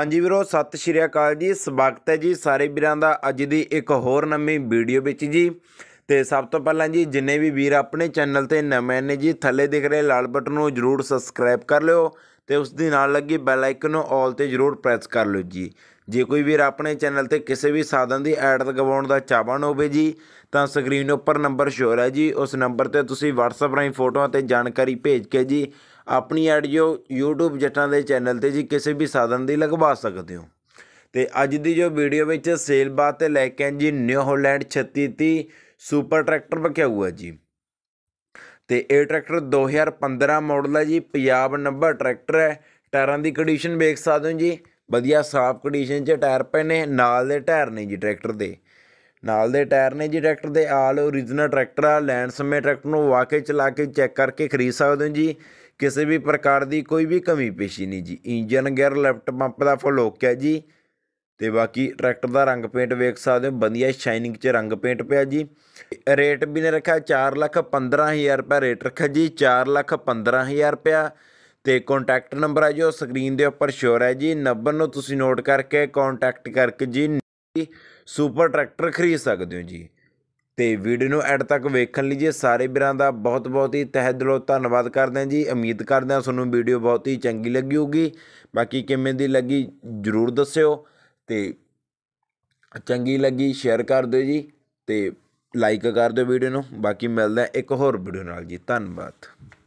ਹਾਂਜੀ ਵੀਰੋ ਸਤਿ ਸ਼੍ਰੀ ਅਕਾਲ ਜੀ ਸਵਾਗਤ ਹੈ ਜੀ ਸਾਰੇ ਵੀਰਾਂ ਦਾ ਅੱਜ ਦੀ ਇੱਕ ਹੋਰ ਨਵੀਂ ਵੀਡੀਓ ਵਿੱਚ ਜੀ ਤੇ ਸਭ ਤੋਂ ਪਹਿਲਾਂ ਜੀ ਜਿੰਨੇ ਵੀ ਵੀਰ ਆਪਣੇ ਚੈਨਲ ਤੇ ਨਵੇਂ ਨੇ ਜੀ ਥੱਲੇ ਦਿਖ ਰਹੇ ਲਾਲ ਬਟਨ ਨੂੰ ਜਰੂਰ ਸਬਸਕ੍ਰਾਈਬ ਕਰ ਲਿਓ ਤੇ ਉਸ ਦੇ ਨਾਲ ਲੱਗੇ ਬੈਲ ਆਈਕਨ ਨੂੰ ਆਲ ਤੇ ਜ਼ਰੂਰ ਪ੍ਰੈਸ ਕਰ ਲਓ ਜੀ ਜੇ ਕੋਈ ਵੀਰ ਆਪਣੇ ਚੈਨਲ ਤੇ ਕਿਸੇ ਵੀ ਸਾਧਨ ਦੀ ਐਡ ਲਗਵਾਉਣ ਦਾ ਚਾਹਵਾਨ ਹੋਵੇ ਜੀ ਤਾਂ ਸਕਰੀਨ ਉੱਪਰ ਨੰਬਰ ਸ਼ੋਰ ਹੈ ਜੀ ਉਸ ਨੰਬਰ ਤੇ ਤੁਸੀਂ WhatsApp ਰਾਹੀਂ ਫੋਟੋਆਂ ਤੇ ਜਾਣਕਾਰੀ ਭੇਜ ਕੇ ਜੀ ਆਪਣੀ ਐਡ ਜੋ YouTube ਜੱਟਾਂ ਦੇ ਚੈਨਲ ਤੇ ਜੀ ਕਿਸੇ ਵੀ ਸਾਧਨ ਦੀ ਲਗਵਾ ਸਕਦੇ ਹੋ ਤੇ ਅੱਜ ਦੀ ਜੋ ਵੀਡੀਓ ਵਿੱਚ ਸੇਲ ਬਾਤ ਤੇ ਲੈ ਕੇ ਜੀ ਨਿਊ ਹਾਲੈਂਡ 3630 ਸੁਪਰ ਟਰੈਕਟਰ ਬਕਿਆ ਹੋਇਆ ਜੀ ਤੇ ਇਹ ਟਰੈਕਟਰ 2015 ਮਾਡਲ ਹੈ ਜੀ ਪੰਜਾਬ ਨੰਬਰ ਟਰੈਕਟਰ ਹੈ ਟਾਇਰਾਂ ਦੀ ਕੰਡੀਸ਼ਨ ਵੇਖ ਸਕਦੇ ਹੋ ਜੀ ਵਧੀਆ ਸਾਫ ਕੰਡੀਸ਼ਨ 'ਚ ਟਾਇਰ ਪਏ ਨੇ ਨਾਲ ਦੇ ਟਾਇਰ ਨੇ ਜੀ ਟਰੈਕਟਰ ਦੇ ਨਾਲ ਦੇ ਟਾਇਰ ਨੇ ਜੀ ਟਰੈਕਟਰ ਦੇ ਆਲ origignal ਟਰੈਕਟਰ ਆ ਲੈਂਡ ਸਮੇਂ ਟਰੈਕਟਰ ਨੂੰ ਵਾਕੇ ਚਲਾ ਕੇ ਚੈੱਕ ਕਰਕੇ ਖਰੀਦ ਸਕਦੇ ਹੋ ਜੀ ਕਿਸੇ ਵੀ ਪ੍ਰਕਾਰ ਦੀ ਕੋਈ ਵੀ ਕਮੀ ਪੇਸ਼ੀ ਨਹੀਂ ਜੀ ਇੰਜਨ ਗੇਅਰ ਲੈਫਟ ਪੰਪ ਦਾ ਫੁੱਲ ਓਕੇ ਹੈ ਜੀ ਤੇ ਬਾਕੀ ਟਰੈਕਟਰ ਦਾ ਰੰਗ ਪੇਂਟ ਵੇਖ ਸਕਦੇ ਹੋ ਵਧੀਆ ਸ਼ਾਈਨਿੰਗ 'ਚ ਰੰਗ ਪੇਂਟ ਪਿਆ ਜੀ ਰੇਟ ਵੀ ਨੇ ਰੱਖਿਆ 4 ਲੱਖ ਹਜ਼ਾਰ ਰੁਪਏ ਰੇਟ ਰੱਖਿਆ ਜੀ 4 ਲੱਖ ਹਜ਼ਾਰ ਰੁਪਏ ਤੇ ਕੰਟੈਕਟ ਨੰਬਰ ਹੈ ਜੋ ਸਕਰੀਨ ਦੇ ਉੱਪਰ ਸ਼ੋਰ ਹੈ ਜੀ ਨੰਬਰ ਨੂੰ ਤੁਸੀਂ ਨੋਟ ਕਰਕੇ ਕੰਟੈਕਟ ਕਰਕੇ ਜੀ ਸੁਪਰ ਟਰੈਕਟਰ ਖਰੀਦ ਸਕਦੇ ਹੋ ਜੀ ਤੇ ਵੀਡੀਓ ਨੂੰ ਐਡ ਤੱਕ ਵੇਖਣ ਲਈ ਜੀ ਸਾਰੇ ਵੀਰਾਂ ਦਾ ਬਹੁਤ ਬਹੁਤ ਹੀ ਤਹਿ ਦਿਲੋਂ ਧੰਨਵਾਦ ਕਰਦੇ ਹਾਂ ਜੀ ਉਮੀਦ ਕਰਦੇ ਹਾਂ ਤੁਹਾਨੂੰ ਵੀਡੀਓ ਬਹੁਤ ਹੀ ਚੰਗੀ ਲੱਗੀ ਹੋਊਗੀ ਬਾਕੀ ਕਿਵੇਂ ਦੀ ਲੱਗੀ ਜਰੂਰ ਦੱਸਿਓ ਤੇ ਚੰਗੀ ਲੱਗੀ ਸ਼ੇਅਰ ਕਰ ਦਿਓ ਜੀ ਤੇ ਲਾਈਕ ਕਰ ਦਿਓ ਵੀਡੀਓ ਨੂੰ ਬਾਕੀ ਮਿਲਦਾ ਇੱਕ ਹੋਰ ਵੀਡੀਓ ਨਾਲ ਜੀ ਧੰਨਵਾਦ